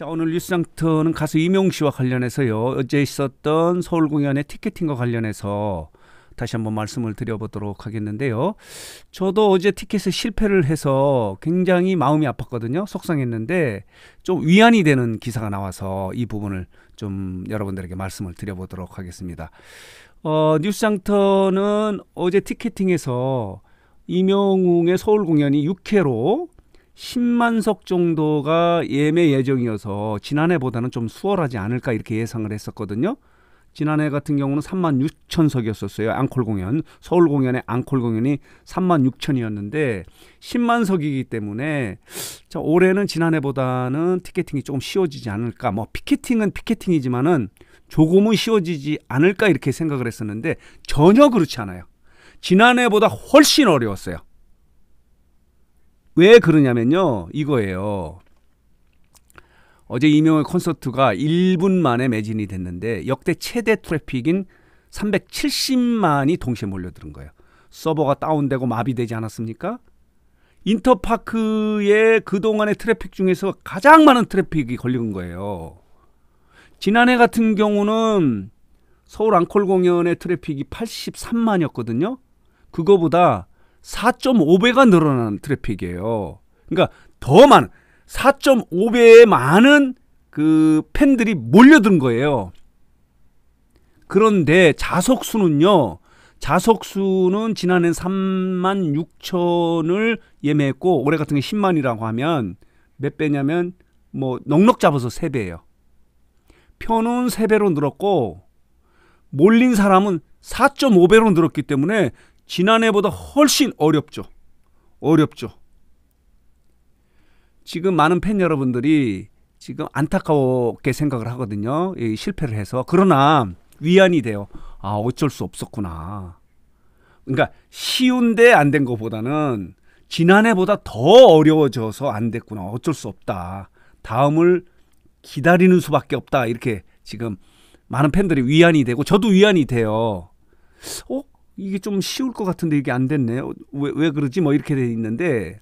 자, 오늘 뉴스장터는 가수 이명 씨와 관련해서요. 어제 있었던 서울 공연의 티켓팅과 관련해서 다시 한번 말씀을 드려보도록 하겠는데요. 저도 어제 티켓에 실패를 해서 굉장히 마음이 아팠거든요. 속상했는데 좀 위안이 되는 기사가 나와서 이 부분을 좀 여러분들에게 말씀을 드려보도록 하겠습니다. 어, 뉴스장터는 어제 티켓팅에서 이명웅의 서울 공연이 6회로 10만석 정도가 예매 예정이어서 지난해보다는 좀 수월하지 않을까 이렇게 예상을 했었거든요. 지난해 같은 경우는 3만 6천 석이었었어요. 앙콜 공연. 서울 공연의 앙콜 공연이 3만 6천이었는데 10만 석이기 때문에 자, 올해는 지난해보다는 티켓팅이 조금 쉬워지지 않을까. 뭐 피켓팅은 피켓팅이지만은 조금은 쉬워지지 않을까 이렇게 생각을 했었는데 전혀 그렇지 않아요. 지난해보다 훨씬 어려웠어요. 왜 그러냐면요. 이거예요. 어제 이명의 콘서트가 1분 만에 매진이 됐는데 역대 최대 트래픽인 370만이 동시에 몰려드는 거예요. 서버가 다운되고 마비되지 않았습니까? 인터파크의 그동안의 트래픽 중에서 가장 많은 트래픽이 걸린 거예요. 지난해 같은 경우는 서울 앙콜 공연의 트래픽이 83만이었거든요. 그거보다 4.5배가 늘어난는 트래픽이에요. 그러니까 더 많은 4.5배의 많은 그 팬들이 몰려든 거예요. 그런데 자석수는요. 자석수는 지난해 3만 6천을 예매했고 올해 같은 게 10만이라고 하면 몇 배냐면 뭐 넉넉 잡아서 3배예요. 표는 3배로 늘었고 몰린 사람은 4.5배로 늘었기 때문에 지난해보다 훨씬 어렵죠. 어렵죠. 지금 많은 팬 여러분들이 지금 안타까웠게 생각을 하거든요. 예, 실패를 해서. 그러나 위안이 돼요. 아, 어쩔 수 없었구나. 그러니까 쉬운데 안 된 것보다는 지난해보다 더 어려워져서 안 됐구나. 어쩔 수 없다. 다음을 기다리는 수밖에 없다. 이렇게 지금 많은 팬들이 위안이 되고 저도 위안이 돼요. 어? 이게 좀 쉬울 것 같은데 이게 안 됐네요. 어, 왜, 왜 그러지? 뭐 이렇게 돼 있는데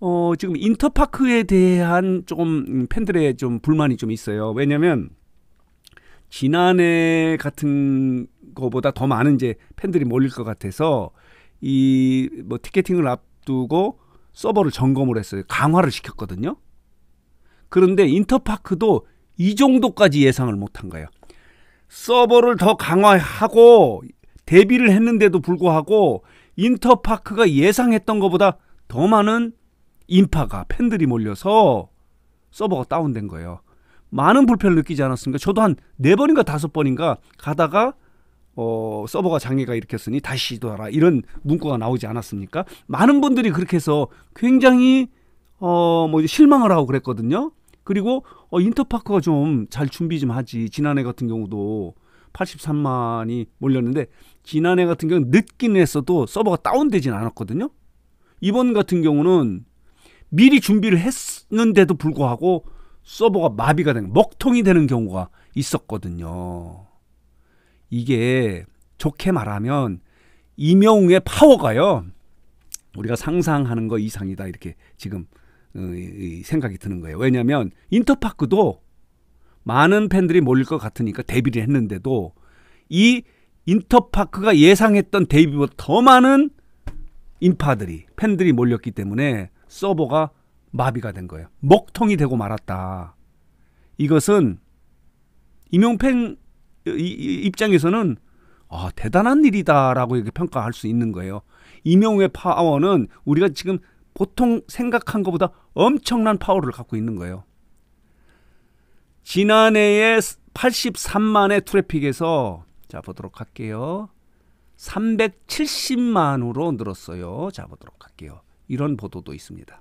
어, 지금 인터파크에 대한 조금 팬들의 좀 불만이 좀 있어요. 왜냐면 지난해 같은 거보다 더 많은 이제 팬들이 몰릴 것 같아서 이 뭐 티켓팅을 앞두고 서버를 점검을 했어요. 강화를 시켰거든요. 그런데 인터파크도 이 정도까지 예상을 못한 거예요. 서버를 더 강화하고 대비를 했는데도 불구하고 인터파크가 예상했던 것보다 더 많은 인파가 팬들이 몰려서 서버가 다운된 거예요. 많은 불편을 느끼지 않았습니까? 저도 한 네 번인가 다섯 번인가 가다가 어, 서버가 장애가 일으켰으니 다시 시도하라 이런 문구가 나오지 않았습니까? 많은 분들이 그렇게 해서 굉장히 어, 뭐 실망을 하고 그랬거든요. 그리고 어, 인터파크가 좀 잘 준비 좀 하지 지난해 같은 경우도 83만이 몰렸는데 지난해 같은 경우는 늦긴 했어도 서버가 다운되진 않았거든요. 이번 같은 경우는 미리 준비를 했는데도 불구하고 서버가 마비가 된 먹통이 되는 경우가 있었거든요. 이게 좋게 말하면 임영웅의 파워가요. 우리가 상상하는 거 이상이다 이렇게 지금 어, 생각이 드는 거예요. 왜냐하면 인터파크도 많은 팬들이 몰릴 것 같으니까 데뷔를 했는데도 이 인터파크가 예상했던 데뷔보다 더 많은 인파들이 팬들이 몰렸기 때문에 서버가 마비가 된 거예요. 먹통이 되고 말았다. 이것은 임용팬 입장에서는 아, 대단한 일이다라고 이렇게 평가할 수 있는 거예요. 임용의 파워는 우리가 지금 보통 생각한 것보다 엄청난 파워를 갖고 있는 거예요. 지난해에 83만의 트래픽에서 자 보도록 할게요. 370만으로 늘었어요. 자 보도록 할게요. 이런 보도도 있습니다.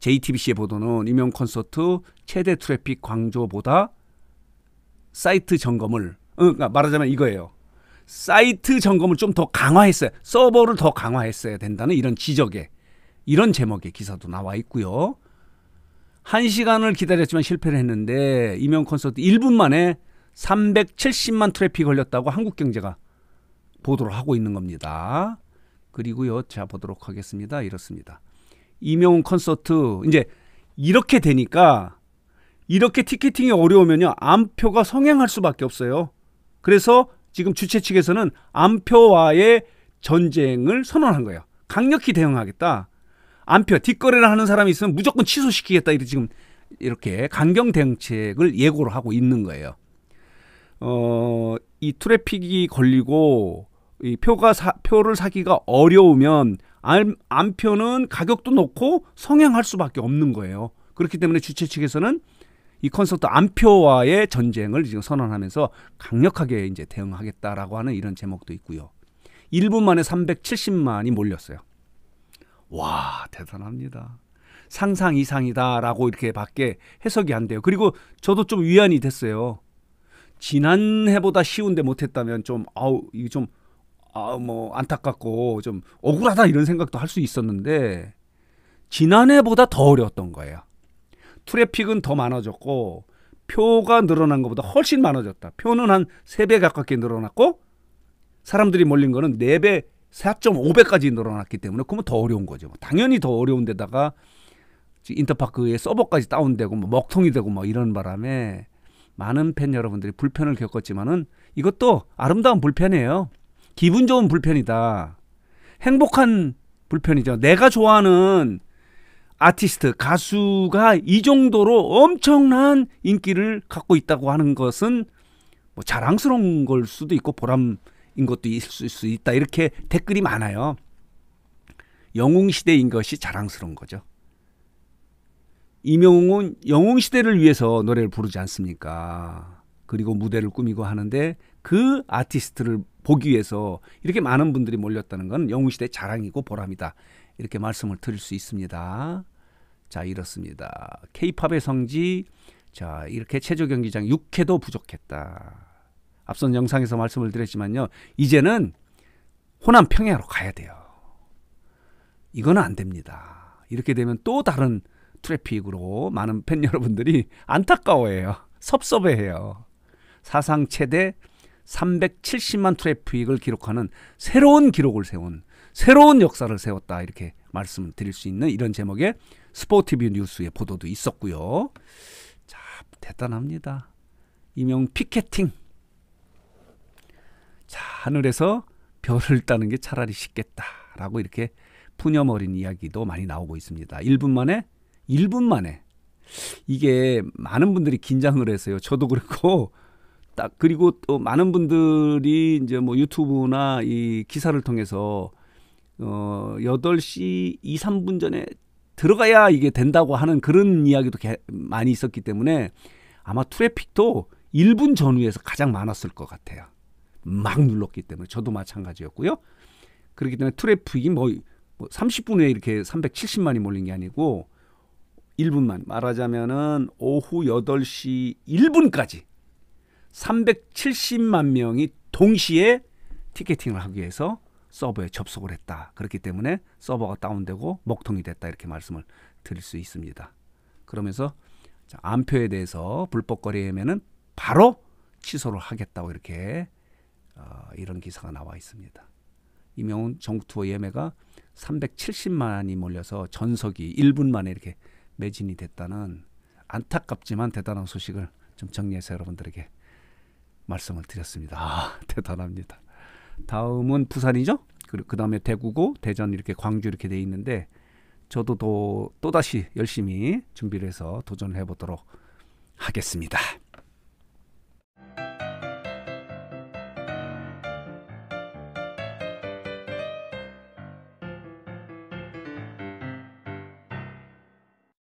JTBC의 보도는 이명 콘서트 최대 트래픽 광조보다 사이트 점검을 어, 그러니까 말하자면 이거예요. 사이트 점검을 좀 더 강화했어요. 서버를 더 강화했어야 된다는 이런 지적에 이런 제목의 기사도 나와 있고요. 1시간을 기다렸지만 실패를 했는데 이명 콘서트 1분 만에 370만 트래픽 걸렸다고 한국경제가 보도를 하고 있는 겁니다. 그리고요. 자 보도록 하겠습니다. 이렇습니다. 이명 콘서트 이제 이렇게 되니까 이렇게 티켓팅이 어려우면요. 암표가 성행할 수밖에 없어요. 그래서 지금 주최 측에서는 암표와의 전쟁을 선언한 거예요. 강력히 대응하겠다. 안표 뒷거래를 하는 사람이 있으면 무조건 취소시키겠다 이렇게 지금 이렇게 강경 대응책을 예고를 하고 있는 거예요. 어, 이 트래픽이 걸리고 이 표가 사, 표를 사기가 어려우면 안, 안표는 가격도 높고 성행할 수밖에 없는 거예요. 그렇기 때문에 주최 측에서는 이 콘서트 안표와의 전쟁을 지금 선언하면서 강력하게 이제 대응하겠다라고 하는 이런 제목도 있고요. 1분 만에 370만이 몰렸어요. 와, 대단합니다. 상상 이상이다라고 이렇게 밖에 해석이 안 돼요. 그리고 저도 좀 위안이 됐어요. 지난해보다 쉬운데 못했다면 좀 아우 이게 좀 아우 뭐 안타깝고 좀 억울하다 이런 생각도 할 수 있었는데 지난해보다 더 어려웠던 거예요. 트래픽은 더 많아졌고 표가 늘어난 것보다 훨씬 많아졌다. 표는 한 세 배 가깝게 늘어났고 사람들이 몰린 거는 네배 4.5배까지 늘어났기 때문에 그러면 더 어려운 거죠. 뭐 당연히 더 어려운 데다가 인터파크의 서버까지 다운되고 뭐 먹통이 되고 뭐 이런 바람에 많은 팬 여러분들이 불편을 겪었지만은 이것도 아름다운 불편이에요. 기분 좋은 불편이다. 행복한 불편이죠. 내가 좋아하는 아티스트, 가수가 이 정도로 엄청난 인기를 갖고 있다고 하는 것은 뭐 자랑스러운 걸 수도 있고 보람 인 것도 있을 수 있다. 이렇게 댓글이 많아요. 영웅 시대인 것이 자랑스러운 거죠. 이명웅은 영웅 시대를 위해서 노래를 부르지 않습니까? 그리고 무대를 꾸미고 하는데 그 아티스트를 보기 위해서 이렇게 많은 분들이 몰렸다는 건 영웅 시대 자랑이고 보람이다. 이렇게 말씀을 드릴 수 있습니다. 자, 이렇습니다. 케이팝의 성지. 자, 이렇게 체조 경기장 6회도 부족했다. 앞선 영상에서 말씀을 드렸지만요. 이제는 호남 평야로 가야 돼요. 이거는안 됩니다. 이렇게 되면 또 다른 트래픽으로 많은 팬 여러분들이 안타까워해요. 섭섭해해요. 사상 최대 370만 트래픽을 기록하는 새로운 기록을 세운 새로운 역사를 세웠다 이렇게 말씀을 드릴 수 있는 이런 제목의 스포티비 뉴스의 보도도 있었고요. 자 대단합니다. 이명 피켓팅 자, 하늘에서 별을 따는 게 차라리 쉽겠다라고 이렇게 푸념어린 이야기도 많이 나오고 있습니다. 1분 만에 1분 만에 이게 많은 분들이 긴장을 했어요. 저도 그렇고 딱 그리고 또 많은 분들이 이제 뭐 유튜브나 이 기사를 통해서 어 8시 2, 3분 전에 들어가야 이게 된다고 하는 그런 이야기도 개, 많이 있었기 때문에 아마 트래픽도 1분 전후에서 가장 많았을 것 같아요. 막 눌렀기 때문에 저도 마찬가지였고요. 그렇기 때문에 트래픽이 뭐, 30분에 뭐 이렇게 370만이 몰린 게 아니고 1분만 말하자면은 오후 8시 1분까지 370만 명이 동시에 티켓팅을 하기 위해서 서버에 접속을 했다. 그렇기 때문에 서버가 다운되고 먹통이 됐다 이렇게 말씀을 드릴 수 있습니다. 그러면서 암표에 대해서 불법 거래 예매는 바로 취소를 하겠다고 이렇게 아, 이런 기사가 나와 있습니다. 이명훈 전 투어 예매가 370만이 몰려서 전석이 1분 만에 이렇게 매진이 됐다는 안타깝지만 대단한 소식을 좀 정리해서 여러분들에게 말씀을 드렸습니다. 아, 대단합니다. 다음은 부산이죠. 그리고 그 다음에 대구고 대전 이렇게 광주 이렇게 돼 있는데 저도 또, 또다시 열심히 준비를 해서 도전을 해보도록 하겠습니다.